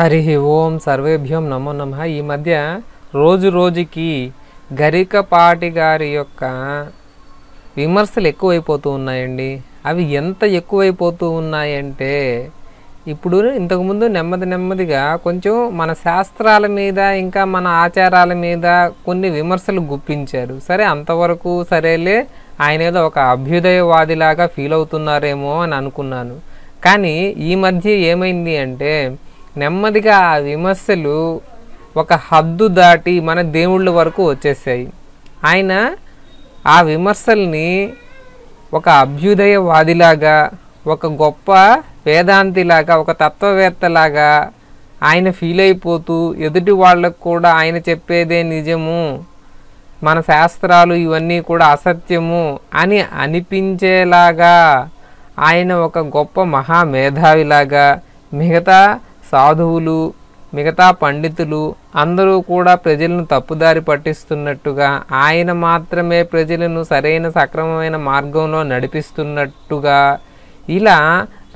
హరి ఓం సర్వేభ్యం నమో నమ ఈ మధ్య రోజు రోజుకి గరికపాటి గారి యొక్క విమర్శలు ఎక్కువైపోతూ ఉన్నాయండి అవి ఎంత ఎక్కువైపోతూ ఉన్నాయంటే ఇప్పుడు ఇంతకుముందు నెమ్మది నెమ్మదిగా కొంచెం మన శాస్త్రాల మీద ఇంకా మన ఆచారాల మీద కొన్ని విమర్శలు గుప్పించారు సరే అంతవరకు సరేలే ఆయన ఏదో ఒక అభ్యుదయవాదిలాగా ఫీల్ అవుతున్నారేమో అని అనుకున్నాను కానీ ఈ మధ్య ఏమైంది అంటే నెమ్మదిగా ఆ విమర్శలు ఒక హద్దు దాటి మన దేవుళ్ళ వరకు వచ్చేసాయి ఆయన ఆ విమర్శల్ని ఒక అభ్యుదయవాదిలాగా ఒక గొప్ప వేదాంతిలాగా ఒక తత్వవేత్తలాగా ఆయన ఫీల్ అయిపోతూ ఎదుటి వాళ్ళకు కూడా ఆయన చెప్పేదే నిజము మన శాస్త్రాలు ఇవన్నీ కూడా అసత్యము అని అనిపించేలాగా ఆయన ఒక గొప్ప మహామేధావిలాగా మిగతా సాధువులు మిగతా పండితులు అందరూ కూడా ప్రజలను తప్పుదారి పట్టిస్తున్నట్టుగా ఆయన మాత్రమే ప్రజలను సరైన సక్రమమైన మార్గంలో నడిపిస్తున్నట్టుగా ఇలా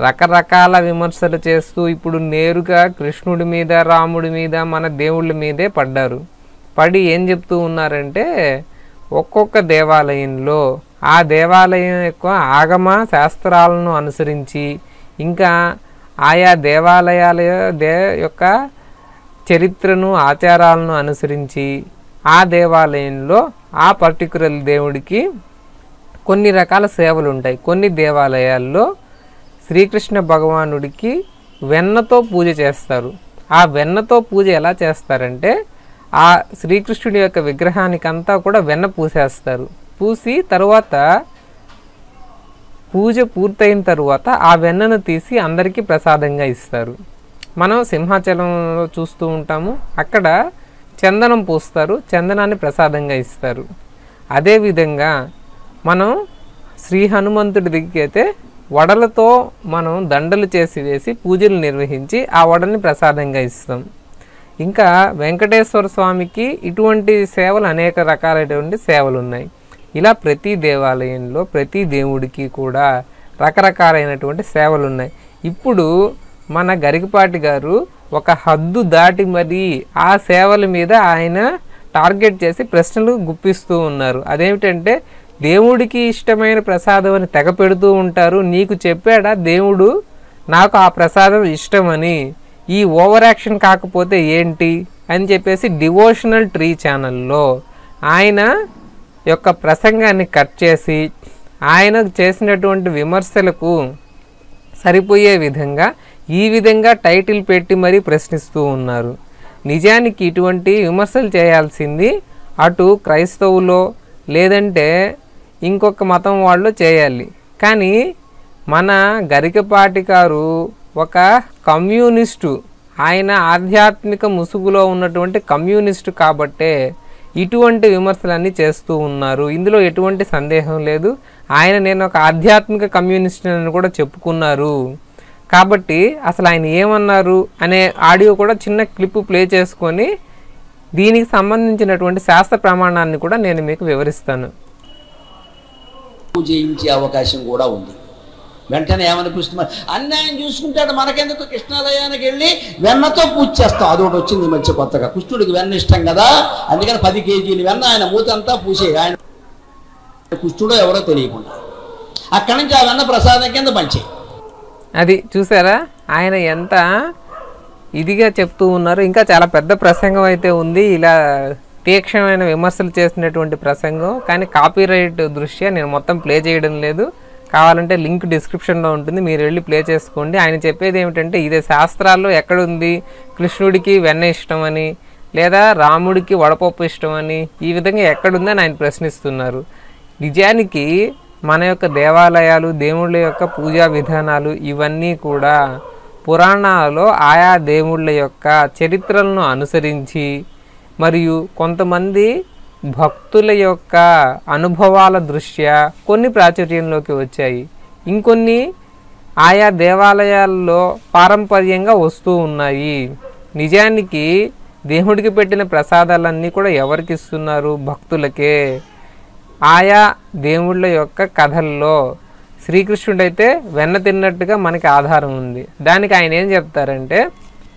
రకరకాల విమర్శలు చేస్తూ ఇప్పుడు నేరుగా కృష్ణుడి మీద రాముడి మీద మన దేవుళ్ళ మీదే పడ్డారు పడి ఏం చెప్తూ ఉన్నారంటే ఒక్కొక్క దేవాలయంలో ఆ దేవాలయం యొక్క ఆగమ శాస్త్రాలను అనుసరించి ఇంకా ఆయా దేవాలయాల దే యొక్క చరిత్రను ఆచారాలను అనుసరించి ఆ దేవాలయంలో ఆ పర్టికులర్ దేవుడికి కొన్ని రకాల సేవలు ఉంటాయి కొన్ని దేవాలయాల్లో శ్రీకృష్ణ భగవానుడికి వెన్నతో పూజ చేస్తారు ఆ వెన్నతో పూజ ఎలా చేస్తారంటే ఆ శ్రీకృష్ణుడి యొక్క విగ్రహానికంతా కూడా వెన్న పూసేస్తారు పూసి తర్వాత పూజ పూర్తయిన తరువాత ఆ వెన్నను తీసి అందరికీ ప్రసాదంగా ఇస్తారు మనం సింహాచలంలో చూస్తూ ఉంటాము అక్కడ చందనం పూస్తారు చందనాన్ని ప్రసాదంగా ఇస్తారు అదేవిధంగా మనం శ్రీ హనుమంతుడి దగ్గరికి అయితే వడలతో మనం దండలు చేసి వేసి పూజలు నిర్వహించి ఆ వడల్ని ప్రసాదంగా ఇస్తాం ఇంకా వెంకటేశ్వర స్వామికి ఇటువంటి సేవలు అనేక రకాలైనటువంటి సేవలు ఉన్నాయి ఇలా ప్రతి దేవాలయంలో ప్రతి దేవుడికి కూడా రకరకాలైనటువంటి సేవలు ఉన్నాయి ఇప్పుడు మన గరికపాటి గారు ఒక హద్దు దాటి మరి ఆ సేవల మీద ఆయన టార్గెట్ చేసి ప్రశ్నలు గుప్పిస్తూ ఉన్నారు అదేమిటంటే దేవుడికి ఇష్టమైన ప్రసాదం అని తెగ పెడుతూ ఉంటారు నీకు చెప్పాడా దేవుడు నాకు ఆ ప్రసాదం ఇష్టమని ఈ ఓవర్ యాక్షన్ కాకపోతే ఏంటి అని చెప్పేసి డివోషనల్ ట్రీ ఛానల్లో ఆయన యొక్క ప్రసంగాన్ని కట్ చేసి ఆయన చేసినటువంటి విమర్శలకు సరిపోయే విధంగా ఈ విధంగా టైటిల్ పెట్టి మరీ ప్రశ్నిస్తూ ఉన్నారు నిజానికి ఇటువంటి విమర్శలు చేయాల్సింది అటు క్రైస్తవులో లేదంటే ఇంకొక మతం వాళ్ళు చేయాలి కానీ మన గరికపాటి గారు ఒక కమ్యూనిస్టు ఆయన ఆధ్యాత్మిక ముసుగులో ఉన్నటువంటి కమ్యూనిస్టు కాబట్టే ఇటువంటి విమర్శలన్నీ చేస్తూ ఉన్నారు ఇందులో ఎటువంటి సందేహం లేదు ఆయన నేను ఒక ఆధ్యాత్మిక కమ్యూనిస్ట్ అని కూడా చెప్పుకున్నారు కాబట్టి అసలు ఆయన ఏమన్నారు అనే ఆడియో కూడా చిన్న క్లిప్ ప్లే చేసుకొని దీనికి సంబంధించినటువంటి శాస్త్ర ప్రమాణాన్ని కూడా నేను మీకు వివరిస్తాను జయించే అవకాశం కూడా ఉంది వెంటనే ఏమనిపిస్తుంది అన్యాయం చూసుకుంటాడు మనకెందుకు కృష్ణాలయానికి వెళ్ళి వెన్నతో పూజ చేస్తాం అది ఒకటి వచ్చింది మంచి కొత్తగా కృష్ణుడికి వెన్న ఇష్టం కదా అందుకని పది కేజీలు వెన్న ఆయన మూతంతా పూసే ఆయన కృష్ణుడో ఎవరో తెలియకుండా అక్కడి నుంచి ఆ వెన్న ప్రసాదం కింద పంచే అది చూసారా ఆయన ఎంత ఇదిగా చెప్తూ ఉన్నారు ఇంకా చాలా పెద్ద ప్రసంగం అయితే ఉంది ఇలా తీక్షణమైన విమర్శలు చేసినటువంటి ప్రసంగం కానీ కాపీరైట్ దృష్ట్యా నేను మొత్తం ప్లే చేయడం లేదు కావాలంటే లింక్ డిస్క్రిప్షన్లో ఉంటుంది మీరు వెళ్ళి ప్లే చేసుకోండి ఆయన చెప్పేది ఏమిటంటే ఇదే శాస్త్రాల్లో ఎక్కడుంది కృష్ణుడికి వెన్న ఇష్టం అని లేదా రాముడికి వడపప్పు ఇష్టం అని ఈ విధంగా ఎక్కడుందని ఆయన ప్రశ్నిస్తున్నారు నిజానికి మన యొక్క దేవాలయాలు దేవుళ్ళ యొక్క పూజా విధానాలు ఇవన్నీ కూడా పురాణాలలో ఆయా దేవుళ్ళ యొక్క చరిత్రలను అనుసరించి మరియు కొంతమంది భక్తుల యొక్క అనుభవాల దృష్ట్యా కొన్ని ప్రాచుర్యంలోకి వచ్చాయి ఇంకొన్ని ఆయా దేవాలయాల్లో పారంపర్యంగా వస్తూ ఉన్నాయి నిజానికి దేవుడికి పెట్టిన ప్రసాదాలన్నీ కూడా ఎవరికి ఇస్తున్నారు భక్తులకే ఆయా దేవుళ్ళ యొక్క కథల్లో శ్రీకృష్ణుడైతే వెన్న తిన్నట్టుగా మనకి ఆధారం ఉంది దానికి ఆయన ఏం చెప్తారంటే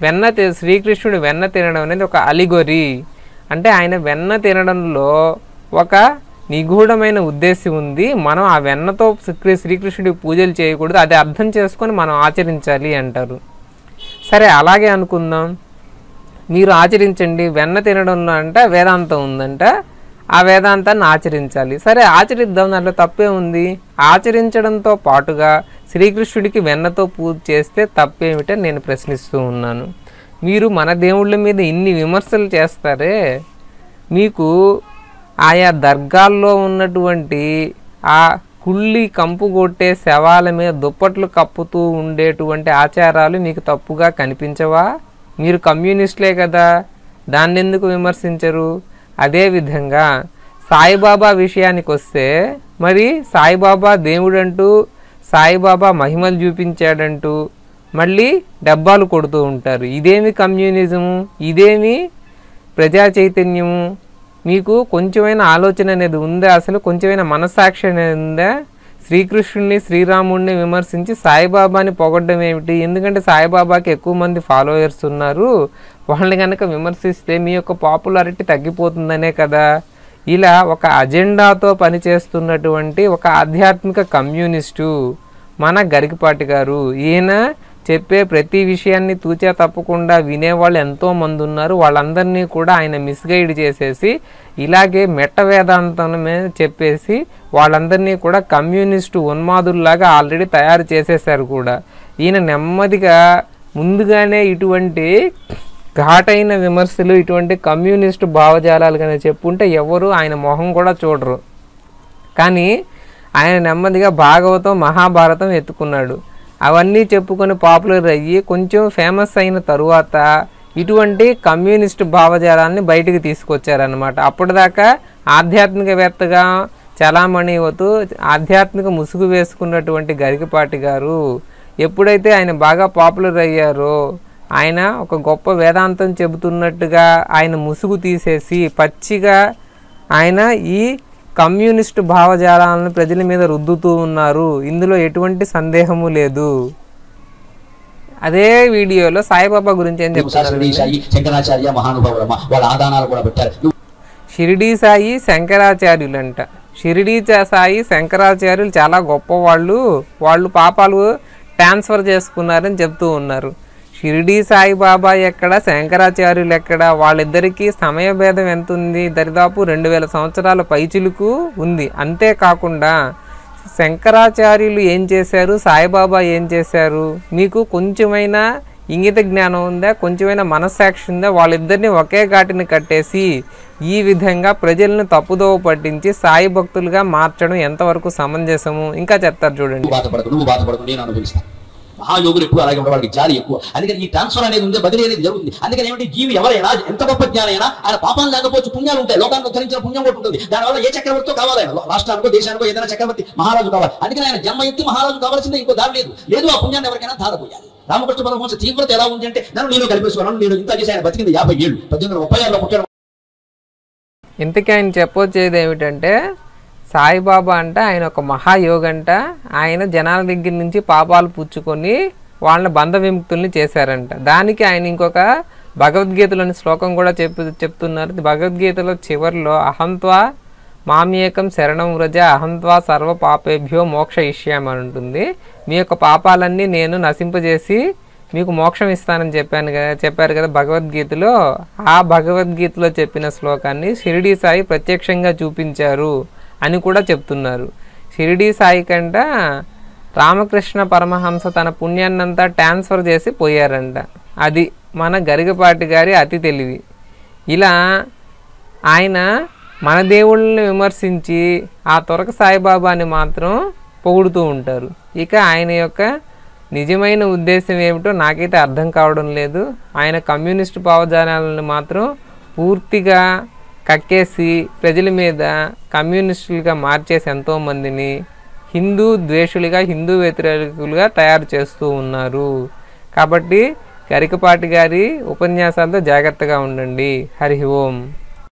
వెన్న శ్రీకృష్ణుడు వెన్న తినడం అనేది ఒక అలిగొరి అంటే ఆయన వెన్న తినడంలో ఒక నిగూఢమైన ఉద్దేశం ఉంది మనం ఆ వెన్నతో శ్రీ శ్రీకృష్ణుడికి పూజలు చేయకూడదు అది అర్థం చేసుకొని మనం ఆచరించాలి అంటారు సరే అలాగే అనుకుందాం మీరు ఆచరించండి వెన్న తినడంలో అంట వేదాంతం ఉందంట ఆ వేదాంతాన్ని ఆచరించాలి సరే ఆచరిద్దాం దాంట్లో తప్పే ఉంది ఆచరించడంతో పాటుగా శ్రీకృష్ణుడికి వెన్నతో పూజ చేస్తే తప్పేమిటని నేను ప్రశ్నిస్తూ ఉన్నాను మీరు మన దేవుళ్ళ మీద ఇన్ని విమర్శలు చేస్తారే మీకు ఆయా దర్గాల్లో ఉన్నటువంటి ఆ కుళ్ళి కంపు కొట్టే శవాల మీద దుప్పట్లు కప్పుతూ ఉండేటువంటి ఆచారాలు మీకు తప్పుగా కనిపించవా మీరు కమ్యూనిస్టులే కదా దాన్ని ఎందుకు విమర్శించరు అదేవిధంగా సాయిబాబా విషయానికి వస్తే మరి సాయిబాబా దేవుడంటూ సాయిబాబా మహిమలు చూపించాడంటూ మళ్ళీ డబ్బాలు కొడుతూ ఉంటారు ఇదేమి కమ్యూనిజము ఇదేమి ప్రజా చైతన్యము మీకు కొంచెమైన ఆలోచన అనేది ఉందా అసలు కొంచెమైన మనస్సాక్షి అనేది ఉందా శ్రీకృష్ణుడిని శ్రీరాముడిని విమర్శించి సాయిబాబాని పొగడ్డం ఏమిటి ఎందుకంటే సాయిబాబాకి ఎక్కువ మంది ఫాలోయర్స్ ఉన్నారు వాళ్ళని కనుక విమర్శిస్తే మీ యొక్క పాపులారిటీ తగ్గిపోతుందనే కదా ఇలా ఒక అజెండాతో పనిచేస్తున్నటువంటి ఒక ఆధ్యాత్మిక కమ్యూనిస్టు మన గరికపాటి గారు ఈయన చెప్పే ప్రతి విషయాన్ని తూచా తప్పకుండా వినేవాళ్ళు ఎంతోమంది ఉన్నారు వాళ్ళందరినీ కూడా ఆయన మిస్గైడ్ చేసేసి ఇలాగే మెట్ట వేదాంతమే చెప్పేసి వాళ్ళందరినీ కూడా కమ్యూనిస్టు ఉన్మాదుల్లాగా ఆల్రెడీ తయారు చేసేసారు కూడా ఈయన నెమ్మదిగా ముందుగానే ఇటువంటి ఘాటైన విమర్శలు ఇటువంటి కమ్యూనిస్టు భావజాలాలు కానీ చెప్పుంటే ఎవరు ఆయన మొహం కూడా చూడరు కానీ ఆయన నెమ్మదిగా భాగవతం మహాభారతం ఎత్తుకున్నాడు అవన్నీ చెప్పుకొని పాపులర్ అయ్యి కొంచెం ఫేమస్ అయిన తరువాత ఇటువంటి కమ్యూనిస్ట్ భావజాలాన్ని బయటకు తీసుకొచ్చారనమాట అప్పటిదాకా ఆధ్యాత్మికవేత్తగా చలామణి అవుతూ ఆధ్యాత్మిక ముసుగు వేసుకున్నటువంటి గరికపాటి గారు ఎప్పుడైతే ఆయన బాగా పాపులర్ అయ్యారో ఆయన ఒక గొప్ప వేదాంతం చెబుతున్నట్టుగా ఆయన ముసుగు తీసేసి పచ్చిగా ఆయన ఈ కమ్యూనిస్టు భావజాలను ప్రజల మీద రుద్దుతూ ఉన్నారు ఇందులో ఎటువంటి సందేహము లేదు అదే వీడియోలో సాయిబాబా గురించి ఏం చెప్తారు షిరిడి షిరిడీ సాయి శంకరాచార్యులంట షిరిడీ సాయి శంకరాచార్యులు చాలా గొప్పవాళ్ళు వాళ్ళు పాపాలు ట్రాన్స్ఫర్ చేసుకున్నారని చెప్తూ ఉన్నారు షిరిడి సాయిబాబా ఎక్కడ శంకరాచార్యులు ఎక్కడ వాళ్ళిద్దరికీ సమయ భేదం ఎంత ఉంది దరిదాపు రెండు వేల సంవత్సరాల పైచిలుకు ఉంది అంతేకాకుండా శంకరాచార్యులు ఏం చేశారు సాయిబాబా ఏం చేశారు మీకు కొంచెమైనా ఇంగిత జ్ఞానం ఉందా కొంచెమైనా మనస్సాక్షి ఉందా వాళ్ళిద్దరిని ఒకే ఘాటిని కట్టేసి ఈ విధంగా ప్రజలను తప్పుదోవ పట్టించి సాయి భక్తులుగా మార్చడం ఎంతవరకు సమంజసము ఇంకా చెప్తారు చూడండి బాధపడదు నేను అనుభవిస్తాను మహాయోగులు ఎక్కువ అలాగే ఉండేవాడికి జాలి ఎక్కువ అందుకని ఈ ట్రాన్స్ఫర్ అనేది ఉంది బదిలీ అనేది జరుగుతుంది అందుకని ఏమిటి జీవి ఎవరైనా ఎంత గొప్ప జ్ఞానైనా ఆయన పాపాలు లేకపోవచ్చు పుణ్యాలు ఉంటాయి లోకాన్ని ఉద్ధరించిన పుణ్యం కూడా ఉంటుంది దానివల్ల ఏ చక్రవర్తితో కావాలి ఆయన రాష్ట్రానికో దేశానికో ఏదైనా చక్రవర్తి మహారాజు కావాలి అందుకని ఆయన జన్మ ఎత్తి మహారాజు కావాల్సిందే ఇంకో దారి లేదు లేదు ఆ పుణ్యాన్ని ఎవరికైనా దాదపోయాలి రామకృష్ణ పరమహంస తీవ్రత ఎలా ఉంది అంటే నన్ను నేను కలిపేసుకున్నాను నేను ఇంత చేసి ఆయన బతికింది యాభై ఏళ్ళు పద్దెనిమిది ముప్పై ఆరులో ఇంతకీ ఆయన చెప్పొచ్చేది ఏమిటంటే సాయిబాబా అంటే ఆయన ఒక మహాయోగి అంట ఆయన జనాల దగ్గర నుంచి పాపాలు పుచ్చుకొని వాళ్ళని బంధ విముక్తుల్ని చేశారంట దానికి ఆయన ఇంకొక భగవద్గీతలోని శ్లోకం కూడా చెప్పు చెప్తున్నారు భగవద్గీతలో చివరిలో అహంత్వా మామ్యేకం శరణం వ్రజ అహంత్వా సర్వ పాపేభ్యో మోక్ష ఇష్యాం అని ఉంటుంది మీ యొక్క పాపాలన్నీ నేను నశింపజేసి మీకు మోక్షం ఇస్తానని చెప్పాను కదా చెప్పారు కదా భగవద్గీతలో ఆ భగవద్గీతలో చెప్పిన శ్లోకాన్ని షిరిడి సాయి ప్రత్యక్షంగా చూపించారు అని కూడా చెప్తున్నారు షిరిడీ సాయి కంట రామకృష్ణ పరమహంస తన పుణ్యాన్నంతా ట్రాన్స్ఫర్ చేసి పోయారంట అది మన గరిగపాటి గారి అతి తెలివి ఇలా ఆయన మన దేవుళ్ళని విమర్శించి ఆ తొరక సాయిబాబాని మాత్రం పొగుడుతూ ఉంటారు ఇక ఆయన యొక్క నిజమైన ఉద్దేశం ఏమిటో నాకైతే అర్థం కావడం లేదు ఆయన కమ్యూనిస్టు భావజాలను మాత్రం పూర్తిగా కక్కేసి ప్రజల మీద కమ్యూనిస్టులుగా మార్చేసి ఎంతోమందిని హిందూ ద్వేషులుగా హిందూ వ్యతిరేకులుగా తయారు చేస్తూ ఉన్నారు కాబట్టి గరికపాటి గారి ఉపన్యాసాలతో జాగ్రత్తగా ఉండండి హరి ఓం